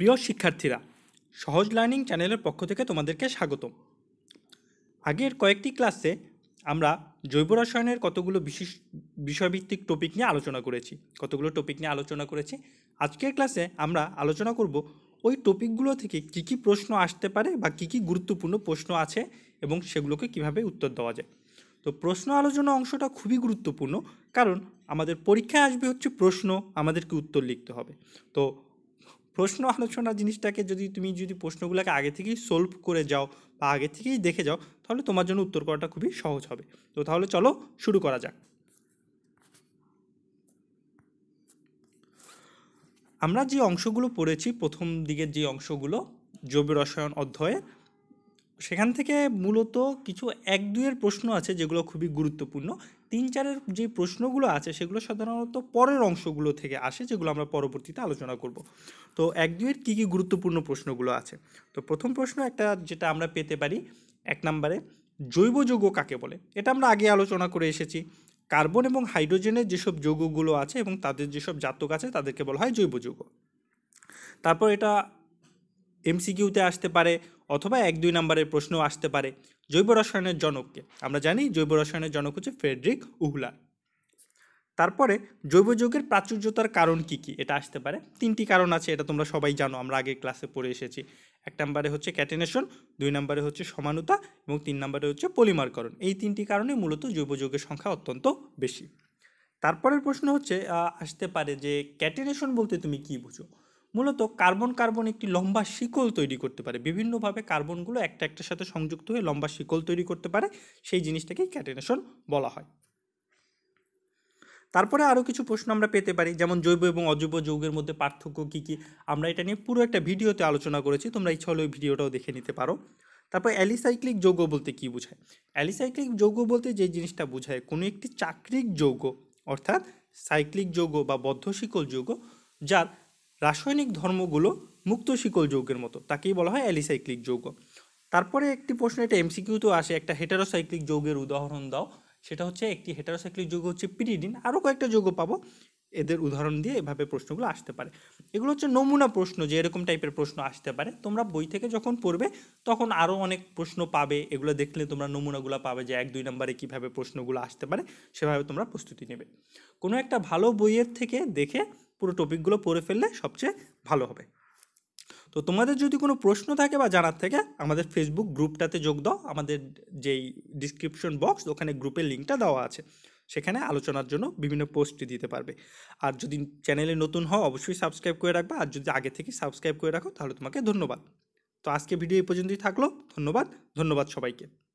প্রিয় শিক্ষার্থীরা সহজ লার্নিং চ্যানেলের পক্ষ থেকে তোমাদেরকে স্বাগত আগের কয়েকটি ক্লাসে আমরা জৈব রসায়নের কতগুলো বিশেষ বিষয়ভিত্তিক টপিক নিয়ে আলোচনা করেছি কতগুলো টপিক নিয়ে আলোচনা করেছি আজকের ক্লাসে আমরা আলোচনা করব ওই টপিকগুলো থেকে কি কি প্রশ্ন আসতে পারে বা কি কি গুরুত্বপূর্ণ প্রশ্ন আছে এবং সেগুলোকে কিভাবে উত্তর দেওয়া যায় তো প্রশ্ন আলোচনা অংশটা খুবই গুরুত্বপূর্ণ কারণ আমাদের পরীক্ষায় আসবে হচ্ছে প্রশ্ন আমাদেরকে উত্তর লিখতে হবে তো প্রশ্ন আলোচনা জিনিসটাকে যদি তুমি যদি প্রশ্নগুলোকে আগে থেকেই সলভ করে যাও বা আগে থেকেই দেখে যাও তাহলে তোমার জন্য উত্তর করাটা খুবই সহজ হবে তো তাহলে চলো শুরু করা যাক আমরা যে অংশগুলো পড়েছি প্রথম দিকের যে অংশগুলো জৈব রসায়ন অধ্যয়ের সেখান থেকে মূলত কিছু এক দুয়ের প্রশ্ন আছে যেগুলো খুবই গুরুত্বপূর্ণ তিন চারের যে প্রশ্নগুলো আছে সেগুলো সাধারণত পরের অংশগুলো থেকে আসে যেগুলো আমরা পরবর্তীতে আলোচনা করব তো এক দুয়ের কী কী গুরুত্বপূর্ণ প্রশ্নগুলো আছে তো প্রথম প্রশ্ন একটা যেটা আমরা পেতে পারি এক নম্বরে জৈব যৌগ কাকে বলে এটা আমরা আগে আলোচনা করে এসেছি কার্বন এবং হাইড্রোজেনের যেসব যৌগগুলো আছে এবং তাদের যেসব জাতক আছে তাদেরকে বলা হয় জৈব যৌগ তারপর এটা এমসিকিউতে আসতে পারে অথবা এক দুই নম্বরের প্রশ্ন আসতে পারে জৈব রসায়নের জনককে আমরা জানি জৈব রসায়নের জনক হচ্ছে ফ্রেডরিক উহলা তারপরে জৈব যৌগের প্রাচুর্যতার কারণ কি কি এটা আসতে পারে তিনটি কারণ আছে এটা তোমরা সবাই জানো আমরা আগের ক্লাসে পড়ে এসেছি এক নম্বরে হচ্ছে ক্যাটেনেশন দুই নম্বরে হচ্ছে সমানুতা এবং তিন নম্বরে হচ্ছে পলিমারকরণ এই তিনটি কারণে মূলত জৈব যৌগের সংখ্যা অত্যন্ত বেশি তারপরের প্রশ্ন হচ্ছে আসতে পারে যে ক্যাটেনেশন বলতে তুমি কি বুঝো মূলত কার্বন কার্বন একটি লম্বা শিকল তৈরি করতে পারে বিভিন্নভাবে কার্বনগুলো একটা একটার সাথে সংযুক্ত হয়ে লম্বা শিকল তৈরি করতে পারে সেই জিনিসটাকেই ক্যাটেনেশন বলা হয় তারপরে আরও কিছু প্রশ্ন আমরা পেতে পারি যেমন জৈব এবং অজৈব যৌগের মধ্যে পার্থক্য কী কী আমরা এটা নিয়ে পুরো একটা ভিডিওতে আলোচনা করেছি তোমরা ইচ্ছা হলে ওই ভিডিওটাও দেখে নিতে পারো তারপর অ্যালিসাইক্লিক যৌগ বলতে কী বোঝায় অ্যালিসাইক্লিক যৌগ বলতে যে জিনিসটা বোঝায় কোনো একটি চাকরিক যৌগ অর্থাৎ সাইক্লিক যৌগ বা বদ্ধশিকল যৌগ যার রাসায়নিক ধর্মগুলো মুক্ত শিকল যৌগের মতো তাকেই বলা হয় অ্যালিসাইক্লিক যৌগ তারপরে একটি প্রশ্ন এটা এমসিকিউতেও আসে একটা হেটারোসাইক্লিক যৌগের উদাহরণ দাও সেটা হচ্ছে একটি হেটারোসাইক্লিক যৌগ হচ্ছে পিরিডিন আরও কয়েকটা যৌগ পাবো এদের উদাহরণ দিয়ে এভাবে প্রশ্নগুলো আসতে পারে এগুলো হচ্ছে নমুনা প্রশ্ন যে এরকম টাইপের প্রশ্ন আসতে পারে তোমরা বই থেকে যখন পড়বে তখন আরও অনেক প্রশ্ন পাবে এগুলো দেখলে তোমরা নমুনাগুলো পাবে যে এক দুই নম্বরে কীভাবে প্রশ্নগুলো আসতে পারে সেভাবে তোমরা প্রস্তুতি নেবে কোনো একটা ভালো বইয়ের থেকে দেখে পুরো টপিকগুলো পড়ে ফেললে সবচেয়ে ভালো হবে তো তোমাদের যদি কোনো প্রশ্ন থাকে বা জানার থেকে আমাদের ফেসবুক গ্রুপটাতে যোগ দাও আমাদের যেই ডিসক্রিপশন বক্স ওখানে গ্রুপের লিঙ্কটা দেওয়া আছে সেখানে আলোচনার জন্য বিভিন্ন পোস্ট দিতে পারবে আর যদি চ্যানেলে নতুন হও অবশ্যই সাবস্ক্রাইব করে রাখবে আর যদি আগে থেকে সাবস্ক্রাইব করে রাখো তাহলে তোমাকে ধন্যবাদ তো আজকে ভিডিও এই পর্যন্তই থাকলো ধন্যবাদ ধন্যবাদ সবাইকে